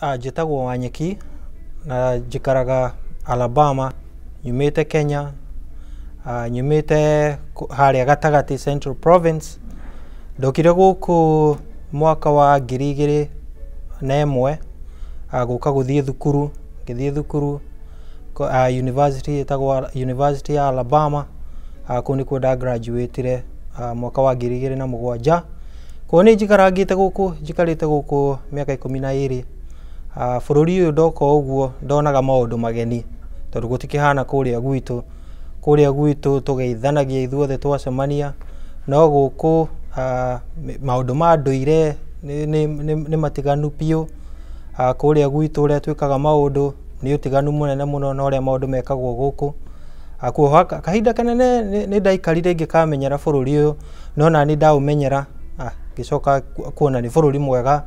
Ah, njĩtagwo Wanyeki na njikaraga Alabama nyumĩte Kenya uh, nyumĩte harĩa gatagatĩ Central Province ndokire gũkũ mwaka wa ngiri igĩrĩ na ĩmwe uh, gũka gũthiĩ thukuru ngĩthiĩ thukuru university ĩtagwo university ya Alabama uh, kũu nĩkuo ndagraduatire mwaka wa ngiri igĩrĩ na mũgwanja kũo nĩ njikarangĩte gũkũ njikarĩte gũkũ mĩaka ikũmi na ĩrĩ Ah, bururi uyu ndoka uguo ndonaga maundu mageni tondu gutikihana kuria gwitu kuria gwitu tugeithanagia ithuothe twacemania no guku ah, maundu ma nduire ni matiganu piu ah, kuria gwitu uria twikaga maundu ni utiganu munene muno na uria maundu mekagwo guku kuoho kahinda kanene ni ndaikarire ngikamenyera bururi uyu no na nani ndaumenyera ngicoka kuona ni bururi mwega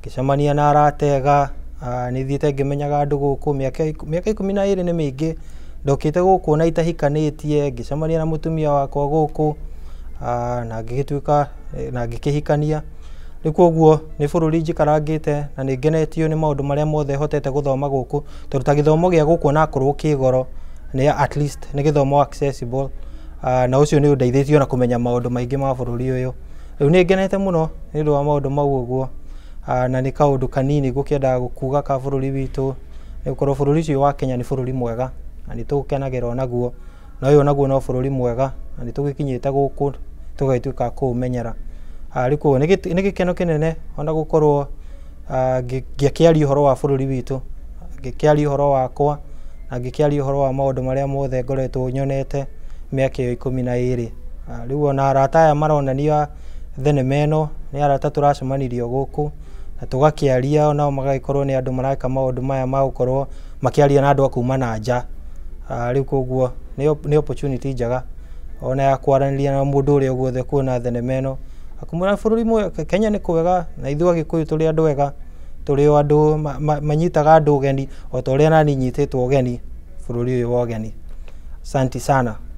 ngicemania na aratega Ah, nä ngimenyaga andu guku miaka andå gå kå mä na ä rä nä ndokite guku na itahikanä tie ngicemania na mutumia wakwa guku ah, na ngigituika eh, na ngikihikania riu guo ni bururi njikarangite na ni ngenetio ni maundu maria mothe hotete guthoma guku tondu ta githomo gia guku na akorwo kigoro ni at least ni githomo accessible ah, na ucio ni undeithitio na kumenya maundu maingi ma bururi uyu riu ni ngenete muno ni undu wa maundu mau uguo Ah, na nä kaå kanini gå kä enda kuga ka bå rå ri witå nä gå korwo bå rå ri cio wa kenya nä bå rå ri mwega na nä tå kenagä ra onaguo na å yå onaguo no bå rå ri mwega na nä tå gä kinyä te gå kå tå gatuä ka kå menyera ah, rä koguo nä gä keno kä nene ona gå korwo ah, ngä kä aria å horo wa bå rå ri witå ngä kä aria å wakwa na ngä kä aria å horo wa maå ndå marä a mothe ngoretwo nyonete mä aka ä yo ikå mi na ä rä rä u ona arata aya maronania thenema ä nä arata tå racemanirio gå kå na tugakĩaria nao magagĩkorwo nĩ andũ mareka maũndũ maya magukorwo makiaria na andu akuma na nja ah, rĩu koguo ni opportunity njega ona ya kwaranĩria na mundu ũrĩa guothe kuona thenema ĩno akumwĩra ah, bũrũri Kenya ni kwega na ithu agikuyu turi andu ega turi o andũ manyitaga andu ugeni o ta ũrĩa nani nyitĩtwo ũgeni bũrũri ũyũ wa ũgeni. Asante sana.